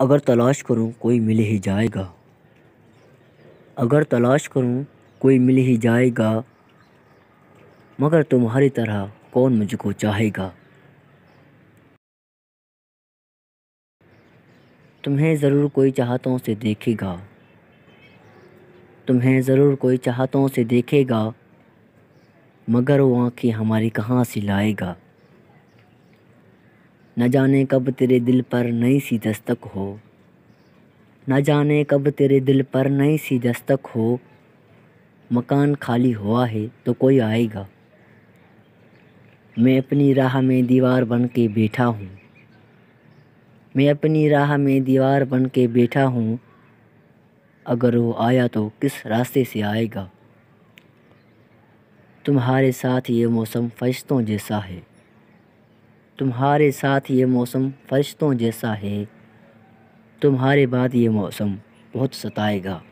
अगर तलाश करूं कोई मिल ही जाएगा अगर तलाश करूं कोई मिल ही जाएगा मगर तुम्हारी तरह कौन मुझको चाहेगा तुम्हें ज़रूर कोई चाहतों से देखेगा तुम्हें ज़रूर कोई चाहतों से देखेगा मगर वो आँखें हमारी कहाँ से लाएगा न जाने कब तेरे दिल पर नई सी दस्तक हो न जाने कब तेरे दिल पर नई सी दस्तक हो मकान खाली हुआ है तो कोई आएगा मैं अपनी राह में दीवार बन के बैठा हूँ मैं अपनी राह में दीवार बन के बैठा हूँ अगर वो आया तो किस रास्ते से आएगा तुम्हारे साथ ये मौसम फरिश्तों जैसा है तुम्हारे साथ ये मौसम फरिश्तों जैसा है तुम्हारे बाद ये मौसम बहुत सताएगा